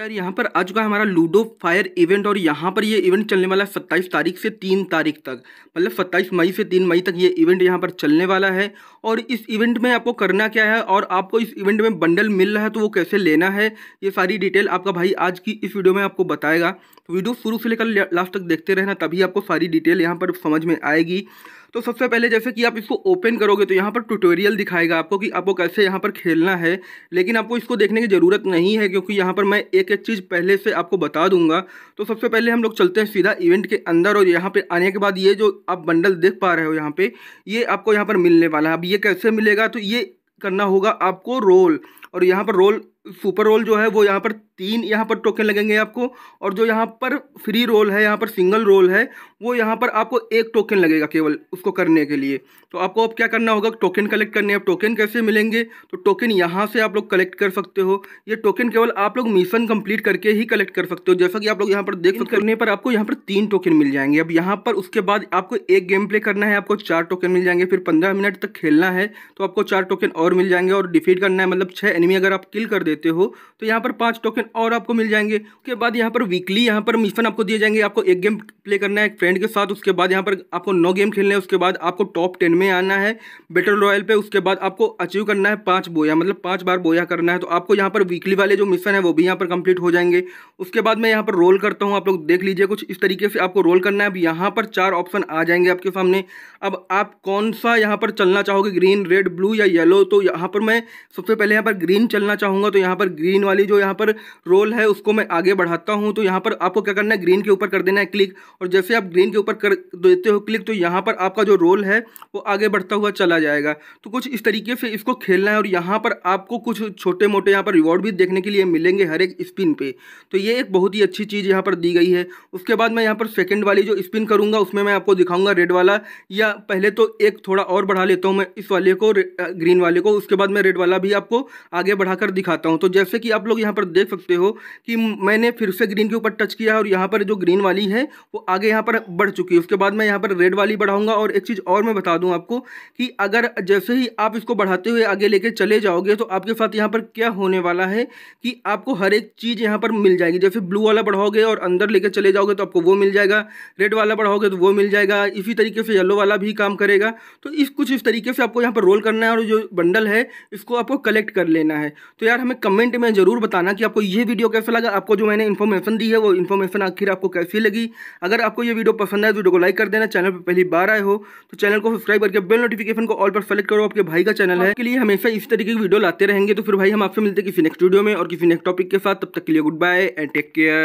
यार यहाँ पर आ चुका है हमारा लूडो फायर इवेंट और यहाँ पर ये इवेंट चलने वाला है सत्ताईस तारीख से तीन तारीख तक मतलब सत्ताईस मई से तीन मई तक ये इवेंट यहाँ पर चलने वाला है और इस इवेंट में आपको करना क्या है और आपको इस इवेंट में बंडल मिल रहा है तो वो कैसे लेना है ये सारी डिटेल आपका भाई आज की इस वीडियो में आपको बताएगा वीडियो शुरू से लेकर लास्ट तक देखते रहना तभी आपको सारी डिटेल यहाँ पर समझ में आएगी तो सबसे पहले जैसे कि आप इसको ओपन करोगे तो यहाँ पर ट्यूटोरियल दिखाएगा आपको कि आपको कैसे यहाँ पर खेलना है लेकिन आपको इसको देखने की ज़रूरत नहीं है क्योंकि यहाँ पर मैं एक एक चीज़ पहले से आपको बता दूंगा तो सबसे पहले हम लोग चलते हैं सीधा इवेंट के अंदर और यहाँ पर आने के बाद ये जो आप बंडल देख पा रहे हो यहाँ पर ये आपको यहाँ पर मिलने वाला है अब ये कैसे मिलेगा तो ये करना होगा आपको रोल और यहाँ पर रोल सुपर रोल जो है वो यहाँ पर तीन यहाँ पर टोकन लगेंगे आपको और जो यहाँ पर फ्री रोल है यहाँ पर सिंगल रोल है वो यहाँ पर आपको एक टोकन लगेगा केवल उसको करने के लिए तो आपको अब क्या करना होगा टोकन कलेक्ट करने अब टोकन कैसे मिलेंगे तो टोकन यहाँ से आप लोग कलेक्ट कर सकते हो ये टोकन केवल आप लोग मिशन कंप्लीट करके ही कलेक्ट कर सकते हो जैसा कि आप लोग यहाँ पर देख सकते करने पर आपको यहाँ पर तीन टोकन मिल जाएंगे अब यहाँ पर उसके बाद आपको एक गेम प्ले करना है आपको चार टोकन मिल जाएंगे फिर पंद्रह मिनट तक खेलना है तो आपको चार टोकन और मिल जाएंगे और डिफीट करना है मतलब छः एनिमी अगर आप किल कर देते लेते हो तो यहाँ पर पाँच टोकन और आपको मिल जाएंगे उसके बाद यहाँ पर वीकली यहाँ पर मिशन आपको दिए जाएंगे आपको एक गेम प्ले करना है एक फ्रेंड के साथ उसके बाद यहाँ पर आपको नौ गेम खेलने हैं उसके बाद आपको टॉप टेन में आना है बेटर रॉयल पर उसके बाद आपको अचीव करना है पाँच बोया मतलब पाँच बार बोया करना है तो आपको यहाँ पर वीकली वाले जो मिशन है वो भी यहाँ पर कंप्लीट हो जाएंगे उसके बाद मैं यहाँ पर रोल करता हूँ आप लोग देख लीजिए कुछ इस तरीके से आपको रोल करना है अब यहाँ पर चार ऑप्शन आ जाएंगे आपके सामने अब आप कौन सा यहाँ पर चलना चाहोगे ग्रीन रेड ब्लू या येलो तो यहाँ पर मैं सबसे पहले यहाँ पर ग्रीन चलना चाहूँगा तो यहाँ यहाँ पर ग्रीन वाली जो यहाँ पर रोल है उसको मैं आगे बढ़ाता हूँ तो यहाँ पर आपको क्या करना है ग्रीन के ऊपर कर देना है क्लिक और जैसे आप ग्रीन के ऊपर कर देते हो क्लिक तो यहाँ पर आपका जो रोल है वो आगे बढ़ता हुआ चला जाएगा तो कुछ इस तरीके से इसको खेलना है और यहाँ पर आपको कुछ छोटे मोटे यहाँ पर रिवॉर्ड भी देखने के लिए मिलेंगे हर एक स्पिन पर तो ये एक बहुत ही अच्छी चीज़ यहाँ पर दी गई है उसके बाद मैं यहाँ पर सेकेंड वाली जो स्पिन करूँगा उसमें मैं आपको दिखाऊँगा रेड वाला या पहले तो एक थोड़ा और बढ़ा लेता हूँ मैं इस वाले को ग्रीन वाले को उसके बाद मैं रेड वाला भी आपको आगे बढ़ाकर दिखाता हूँ सकता हूँ तो जैसे कि आप लोग यहाँ पर देख सकते हो कि मैंने फिर से ग्रीन के ऊपर टच किया है और यहाँ पर जो ग्रीन वाली है वो आगे यहाँ पर बढ़ चुकी है उसके बाद मैं यहाँ पर रेड वाली बढ़ाऊँगा और एक चीज़ और मैं बता दूँ आपको कि अगर जैसे ही आप इसको बढ़ाते हुए आगे लेके चले जाओगे तो आपके साथ यहाँ पर क्या होने वाला है कि आपको हर एक चीज़ यहाँ पर मिल जाएगी जैसे ब्लू वाला बढ़ाओगे और अंदर लेके चले जाओगे तो आपको वो मिल जाएगा रेड वाला बढ़ाओगे तो वो मिल जाएगा इसी तरीके से येलो वाला भी काम करेगा तो इस कुछ इस तरीके से आपको यहाँ पर रोल करना है और जो बंडल है इसको आपको कलेक्ट कर लेना है तो यार हमें कमेंट में ज़रूर बताना कि आपको ये वीडियो कैसा लगा आपको जो मैंने इन्फॉर्मेशन दी है वो इन्फॉर्मेशन आखिर आपको कैसी लगी अगर आपको ये वीडियो पसंद आए तो वीडियो को लाइक कर देना चैनल पर पहली बार आए हो तो चैनल को सब्सक्राइब करके बेल नोटिफिकेशन को ऑल पर सेलेक्ट करो आपके भाई का चैनल है के लिए हमेशा इस तरीके की वीडियो लाते रहेंगे तो फिर भाई हम आपसे मिलते किसी नेक्स्ट वीडियो में और किसी नेक्स्ट टॉपिक के साथ तब तक के लिए goodbye and take care